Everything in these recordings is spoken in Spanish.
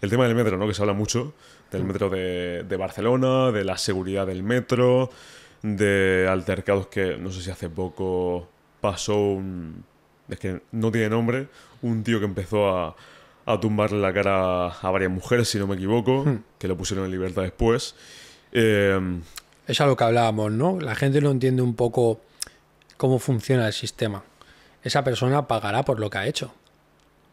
el tema del metro, ¿no? Que se habla mucho del metro de, Barcelona, de la seguridad del metro, de altercados que no sé si hace poco pasó un... Es que no tiene nombre, un tío que empezó a, a tumbarle la cara a varias mujeres, si no me equivoco, hmm. que lo pusieron en libertad después. Em, es a lo que hablábamos, ¿no? La gente no entiende un poco cómo funciona el sistema. Esa persona pagará por lo que ha hecho.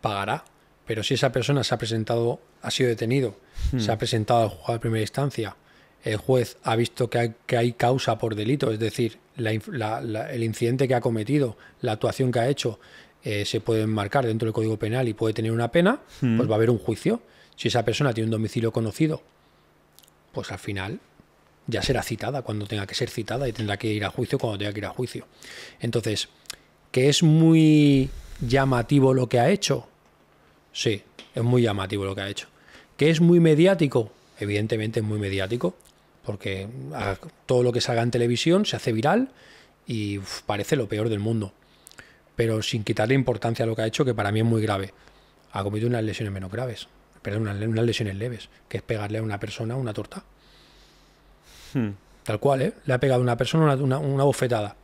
Pagará. Pero si esa persona se ha presentado, ha sido detenido, hmm. se ha presentado al juzgado de primera instancia, el juez ha visto que hay, causa por delito, es decir, el incidente que ha cometido, la actuación que ha hecho, eh, se puede enmarcar dentro del Código Penal y puede tener una pena, hmm. pues va a haber un juicio. Si esa persona tiene un domicilio conocido, pues al final ya será citada cuando tenga que ser citada y tendrá que ir a juicio cuando tenga que ir a juicio. Entonces, que es muy llamativo lo que ha hecho, Sí, es muy llamativo lo que ha hecho. ¿Que es muy mediático? Evidentemente es muy mediático, porque todo lo que salga en televisión se hace viral y parece lo peor del mundo. Pero sin quitarle importancia a lo que ha hecho, que para mí es muy grave. Ha cometido unas lesiones menos graves, perdón, unas, lesiones leves, que es pegarle a una persona una torta. Hmm. Tal cual, ¿eh? Le ha pegado a una persona una bofetada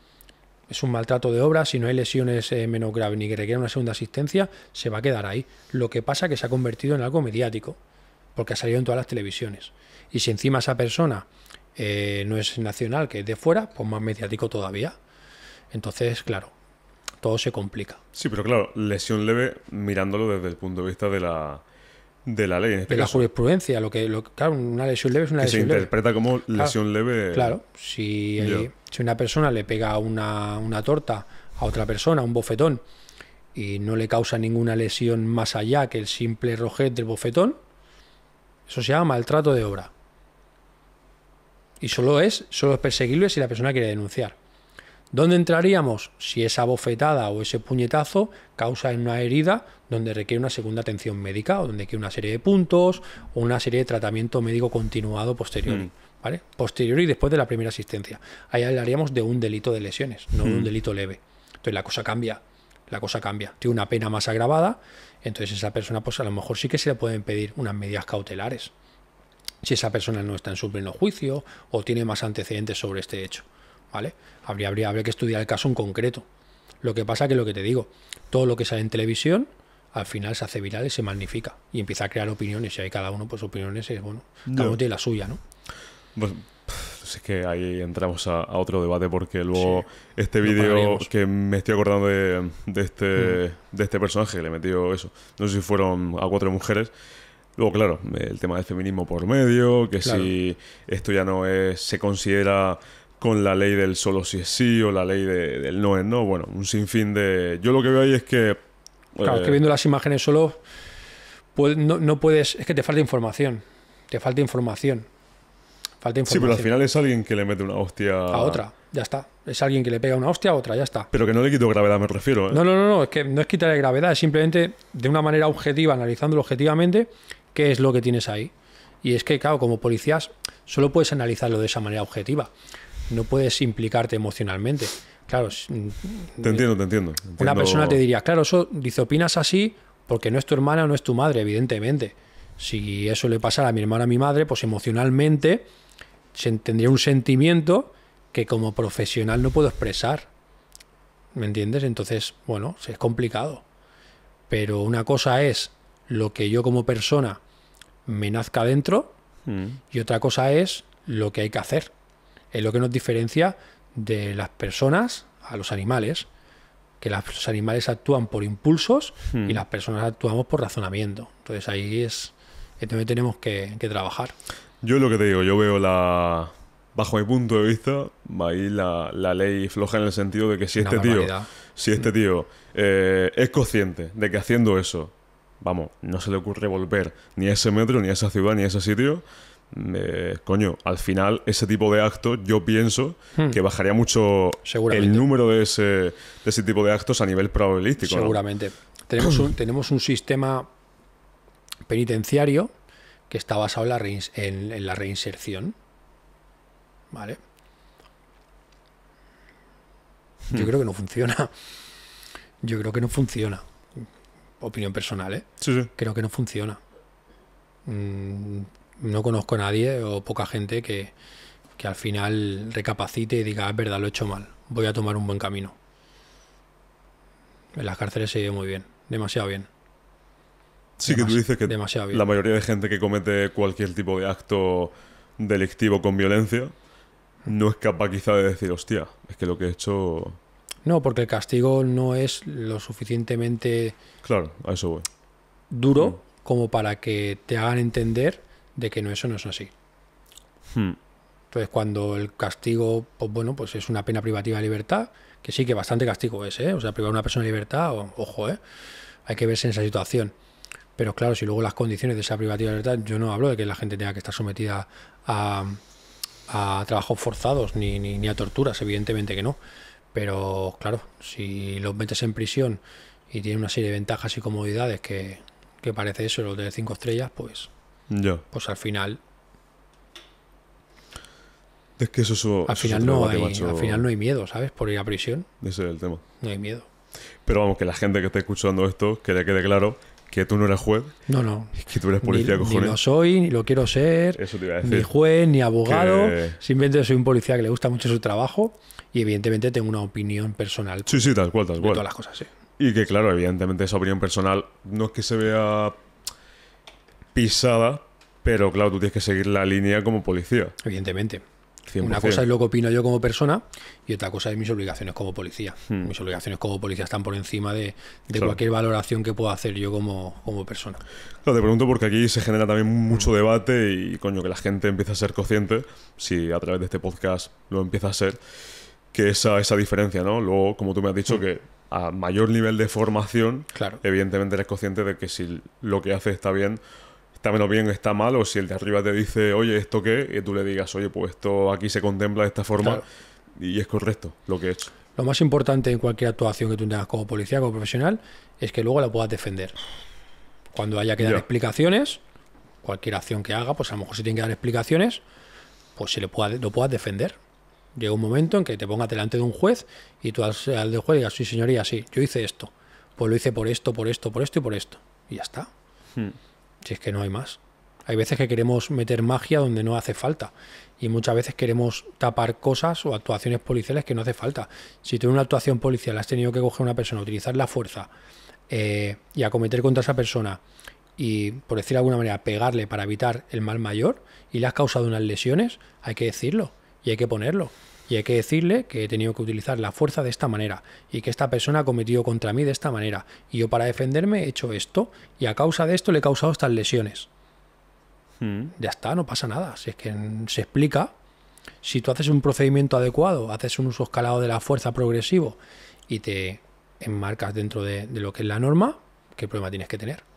es un maltrato de obra, si no hay lesiones eh, menos graves ni que requiera una segunda asistencia, se va a quedar ahí. Lo que pasa es que se ha convertido en algo mediático, porque ha salido en todas las televisiones. Y si encima esa persona eh, no es nacional, que es de fuera, pues más mediático todavía. Entonces, claro, todo se complica. Sí, pero claro, lesión leve mirándolo desde el punto de vista de la, de la ley. Este de la jurisprudencia. Lo que, lo, claro, una lesión leve es una lesión leve. Se interpreta como lesión leve. Claro, si, eh, si, una persona le pega una, una, torta a otra persona, un bofetón, y no le causa ninguna lesión más allá que el simple rojet del bofetón, eso se llama maltrato de obra. Y solo es, solo es perseguible si la persona quiere denunciar. ¿Dónde entraríamos? Si esa bofetada o ese puñetazo causa una herida donde requiere una segunda atención médica o donde requiere una serie de puntos o una serie de tratamiento médico continuado posterior. Mm. ¿Vale? Posterior y después de la primera asistencia. Ahí hablaríamos de un delito de lesiones, no de un mm. delito leve. Entonces la cosa cambia. La cosa cambia. Tiene una pena más agravada. Entonces esa persona, pues a lo mejor sí que se le pueden pedir unas medidas cautelares. Si esa persona no está en su pleno juicio o tiene más antecedentes sobre este hecho. ¿vale? Habría, habría, habría que estudiar el caso en concreto. Lo que pasa que lo que te digo, todo lo que sale en televisión, al final se hace viral y se magnifica. Y empieza a crear opiniones. Y ahí cada uno, pues opiniones, es bueno, tiene la suya, ¿no? Pues, es que ahí entramos a, otro debate porque luego este vídeo que me estoy acordando de, este, mm. de este personaje le metió eso, no sé si fueron a cuatro mujeres, Luego, claro, el tema del feminismo por medio, que si esto ya no es, se considera con la ley del solo si es sí o la ley del no es no. Bueno, un sinfín de. Yo lo que veo ahí es que. Claro, es que eh, viendo las imágenes solo. Pues, no, puedes. Es que te falta información. Te falta información. Falta información. Sí, pero al final es alguien que le mete una hostia. A otra, ya está. Es alguien que le pega una hostia a otra, ya está. Pero que no le quito gravedad, me refiero. ¿eh? No, no, no, no. Es que no es quitarle gravedad. Es simplemente de una manera objetiva, analizándolo objetivamente, qué es lo que tienes ahí. Y es que, claro, como policías, solo puedes analizarlo de esa manera objetiva no puedes implicarte emocionalmente. Claro. Mm, te entiendo, te entiendo. Una persona te diría, claro, eso, dice, opinas así porque no es tu hermana, no es tu madre, evidentemente. Si eso le pasara a mi hermana, a mi madre, pues emocionalmente tendría un sentimiento que como profesional no puedo expresar. ¿Me entiendes? Entonces, bueno, es complicado. Pero una cosa es lo que yo como persona me nazca dentro mm. y otra cosa es lo que hay que hacer es lo que nos diferencia de las personas a los animales, que los animales actúan por impulsos y hmm. las personas actuamos por razonamiento. Entonces ahí es donde tenemos que, trabajar. Yo lo que te digo, yo veo la, bajo mi punto de vista, ahí la, ley floja en el sentido de que si este tío, si este hmm. tío eh, es consciente de que haciendo eso, vamos, no se le ocurre volver ni a ese metro, ni a esa ciudad, ni a ese sitio, eh, coño, al final ese tipo de actos yo pienso hmm. que bajaría mucho el número de ese, de ese, tipo de actos a nivel probabilístico. Seguramente. Tenemos, un, tenemos un sistema penitenciario que está basado en la, reinserción. ¿Vale? Yo hmm. creo que no funciona. Yo creo que no funciona. Opinión personal, ¿eh? Sí, Creo que no funciona. Mm, no conozco a nadie o poca gente que, al final recapacite y diga, ah, es verdad, lo he hecho mal, voy a tomar un buen camino. En las cárceles se vive muy bien, demasiado bien. Sí, que tú dices que la mayoría de gente que comete cualquier tipo de acto delictivo con violencia no es capaz quizá de decir, hostia, es que lo que he hecho... No, porque el castigo no es lo suficientemente... Claro, eso Duro mm. como para que te hagan entender de que no, eso no es así. Hmm. Entonces, cuando el castigo, pues bueno, pues es una pena privativa de libertad, que sí que bastante castigo es, ¿eh? O sea, privar a una persona de libertad, o, ojo, ¿eh? Hay que verse en esa situación. Pero claro, si luego las condiciones de esa privativa de libertad, yo no hablo de que la gente tenga que estar sometida a, a trabajos forzados ni, a torturas, evidentemente que no. Pero claro, si los metes en prisión y tiene una serie de ventajas y comodidades que, que parece eso, los de cinco estrellas, pues pues al final. Es que eso, es al, final no hay, al final no hay miedo, ¿sabes? Por ir a prisión. Ese es el tema. No hay miedo. Pero vamos, que la gente que está escuchando esto, que le quede claro que tú no eres juez. No, no. Que tú eres policía, cojones. Ni lo soy, ni lo quiero ser. Eso te iba a decir. Ni juez, ni abogado. Simplemente soy un policía que le gusta mucho su trabajo y evidentemente tengo una opinión personal. Sí, sí, tal cual, tal cual. todas las cosas, sí. Y que claro, evidentemente esa opinión personal no es que se vea pisada, pero claro, tú tienes que seguir la línea como policía. Evidentemente. Una cosa es lo que opino yo como persona y otra cosa es mis obligaciones como policía. Hmm. Mis obligaciones como policía están por encima de, cualquier valoración que pueda hacer yo como, como persona. te pregunto porque aquí se genera también mucho debate y coño, que la gente empieza a ser consciente, si a través de este podcast lo empieza a ser, que esa, esa diferencia, ¿no? Luego, como tú me has dicho, hmm. que a mayor nivel de formación, evidentemente eres consciente de que si lo que haces está bien también menos bien está mal, o si el de arriba te dice, oye, ¿esto qué? Y tú le digas, oye, pues esto aquí se contempla de esta forma y es correcto lo que he hecho. Lo más importante en cualquier actuación que tú tengas como policía, como profesional, es que luego la puedas defender. Cuando haya que dar explicaciones, cualquier acción que haga, pues a lo mejor si tiene que dar explicaciones, pues se le pueda, lo puedas defender. Llega un momento en que te pongas delante de un juez y tú al, de juez digas, sí, señoría, sí, yo hice esto. Pues lo hice por esto, por esto, por esto y por esto. Y ya está. Hmm. Si es que no hay más. Hay veces que queremos meter magia donde no hace falta. Y muchas veces queremos tapar cosas o actuaciones policiales que no hace falta. Si tú en una actuación policial has tenido que coger a una persona, utilizar la fuerza eh, y acometer contra esa persona y, por decir de alguna manera, pegarle para evitar el mal mayor y le has causado unas lesiones, hay que decirlo y hay que ponerlo. Y hay que decirle que he tenido que utilizar la fuerza de esta manera y que esta persona ha cometido contra mí de esta manera. Y yo para defenderme he hecho esto y a causa de esto le he causado estas lesiones. Hmm. Ya está, no pasa nada. Si es que se explica, si tú haces un procedimiento adecuado, haces un uso escalado de la fuerza progresivo y te enmarcas dentro de, de lo que es la norma, ¿qué problema tienes que tener?